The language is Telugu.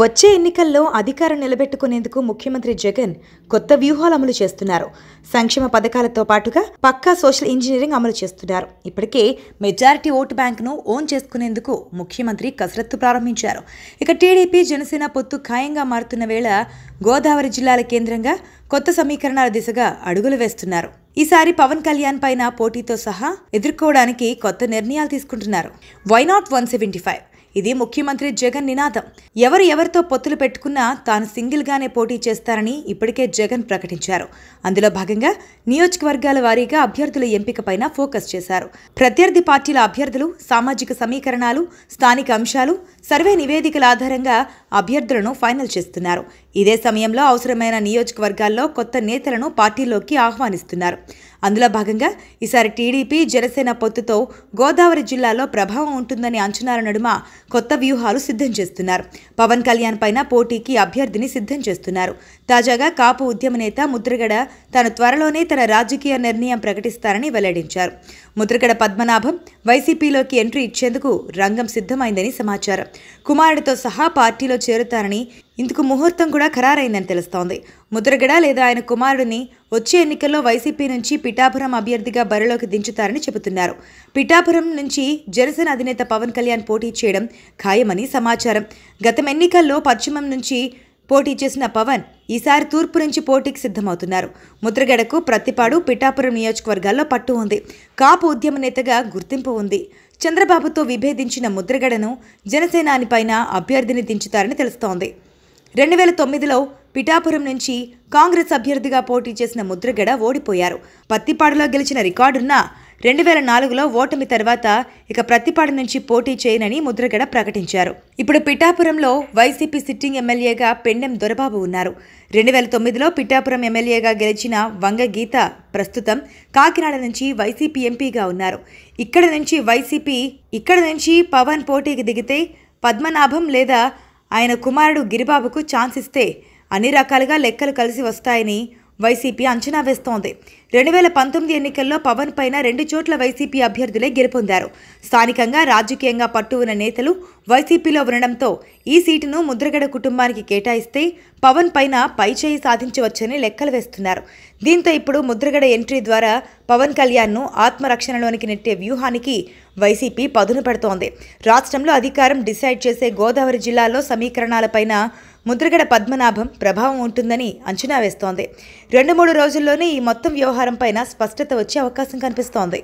వచ్చే ఎన్నికల్లో అధికారం నిలబెట్టుకునేందుకు ముఖ్యమంత్రి జగన్ కొత్త వ్యూహాలు అమలు చేస్తున్నారు సంక్షేమ పథకాలతో పాటుగా పక్కా సోషల్ ఇంజనీరింగ్ అమలు చేస్తున్నారు ఇప్పటికే మెజారిటీ ఓటు బ్యాంకును ఓన్ చేసుకునేందుకు ముఖ్యమంత్రి కసరత్తు ప్రారంభించారు ఇక టీడీపీ జనసేన పొత్తు ఖాయంగా మారుతున్న వేళ గోదావరి జిల్లాల కేంద్రంగా కొత్త సమీకరణాల దిశగా అడుగులు వేస్తున్నారు ఈసారి పవన్ కళ్యాణ్ పైన పోటీతో సహా ఎదుర్కోవడానికి కొత్త నిర్ణయాలు తీసుకుంటున్నారు why not one seventy five ఇది ముఖ్యమంత్రి జగన్ నినాదం ఎవరు ఎవరితో పొత్తులు పెట్టుకున్నా తాను సింగిల్గానే పోటీ చేస్తారని ఇప్పటికే జగన్ ప్రకటించారు అందులో భాగంగా నియోజకవర్గాల వారీగా అభ్యర్థుల ఎంపికపైన ఫోకస్ చేశారు ప్రత్యర్థి పార్టీల అభ్యర్థులు సామాజిక సమీకరణాలు స్థానిక అంశాలు సర్వే నివేదికల ఆధారంగా అభ్యర్థులను ఫైనల్ చేస్తున్నారు ఇదే సమయంలో అవసరమైన నియోజకవర్గాల్లో కొత్త నేతలను పార్టీలోకి ఆహ్వానిస్తున్నారు అందులో భాగంగా ఈసారి టీడీపీ జనసేన పొత్తుతో గోదావరి జిల్లాలో ప్రభావం ఉంటుందని అంచనాల నడుమ కొత్త వ్యూహాలు సిద్ధం చేస్తున్నారు పవన్ కళ్యాణ్ పైన పోటీకి అభ్యర్థిని సిద్ధం చేస్తున్నారు తాజాగా కాపు ఉద్యమ నేత ముద్రగడ తాను త్వరలోనే తన రాజకీయ నిర్ణయం ప్రకటిస్తారని వెల్లడించారు ముద్రగడ పద్మనాభం వైసీపీలోకి ఎంట్రీ ఇచ్చేందుకు రంగం సిద్ధమైందని సమాచారం కుమారుడితో సహా పార్టీలో చేరుతారని ఇందుకు ముహూర్తం కూడా ఖరారైందని తెలుస్తోంది ముద్రగడ లేదా ఆయన కుమారుడిని వచ్చే ఎన్నికల్లో వైసీపీ నుంచి పిఠాపురం అభ్యర్థిగా బరిలోకి దించుతారని చెబుతున్నారు పిఠాపురం నుంచి జనసేన అధినేత పవన్ కళ్యాణ్ పోటీ చేయడం ఖాయమని సమాచారం గతం ఎన్నికల్లో పశ్చిమం నుంచి పోటీ చేసిన పవన్ ఈసారి తూర్పు నుంచి పోటీకి సిద్ధమవుతున్నారు ముద్రగడకు ప్రతిపాడు పిఠాపురం నియోజకవర్గాల్లో పట్టు ఉంది కాపు ఉద్యమ నేతగా గుర్తింపు ఉంది చంద్రబాబుతో విభేదించిన ముద్రగడను జనసేనాని పైన అభ్యర్థిని దించుతారని తెలుస్తోంది రెండు వేల తొమ్మిదిలో పిఠాపురం నుంచి కాంగ్రెస్ అభ్యర్థిగా పోటీ చేసిన ముద్రగడ ఓడిపోయారు పత్తిపాడులో గెలిచిన రికార్డున్నా రెండు వేల నాలుగులో ఓటమి తర్వాత ఇక ప్రతిపాడు నుంచి పోటీ చేయనని ముద్రగడ ప్రకటించారు ఇప్పుడు పిఠాపురంలో వైసీపీ సిట్టింగ్ ఎమ్మెల్యేగా పెండెం దొరబాబు ఉన్నారు రెండు వేల తొమ్మిదిలో పిఠాపురం ఎమ్మెల్యేగా గెలిచిన వంగ గీత ప్రస్తుతం కాకినాడ నుంచి వైసీపీ ఎంపీగా ఉన్నారు ఇక్కడ నుంచి వైసీపీ ఇక్కడ నుంచి పవన్ పోటీకి దిగితే పద్మనాభం లేదా ఆయన కుమారుడు గిరిబాబుకు ఛాన్స్ ఇస్తే అన్ని రకాలుగా లెక్కలు కలిసి వస్తాయని వైసీపీ అంచనా వేస్తోంది రెండు వేల పంతొమ్మిది ఎన్నికల్లో పవన్ పైన రెండు చోట్ల వైసీపీ అభ్యర్థులే గెలుపొందారు స్థానికంగా రాజకీయంగా పట్టు ఉన్న నేతలు వైసీపీలో ఉండడంతో ఈ సీటును ముద్రగడ కుటుంబానికి కేటాయిస్తే పవన్ పైన పైచేయి సాధించవచ్చని లెక్కలు వేస్తున్నారు దీంతో ఇప్పుడు ముద్రగడ ఎంట్రీ ద్వారా పవన్ కళ్యాణ్ను ఆత్మరక్షణలోనికి నెట్టే వ్యూహానికి వైసీపీ పదును పెడుతోంది రాష్ట్రంలో అధికారం డిసైడ్ చేసే గోదావరి జిల్లాలో సమీకరణాలపైన ముద్రగడ పద్మనాభం ప్రభావం ఉంటుందని అంచనా వేస్తోంది రెండు మూడు రోజుల్లోనే ఈ మొత్తం వ్యవహారంపైన స్పష్టత వచ్చే అవకాశం కనిపిస్తోంది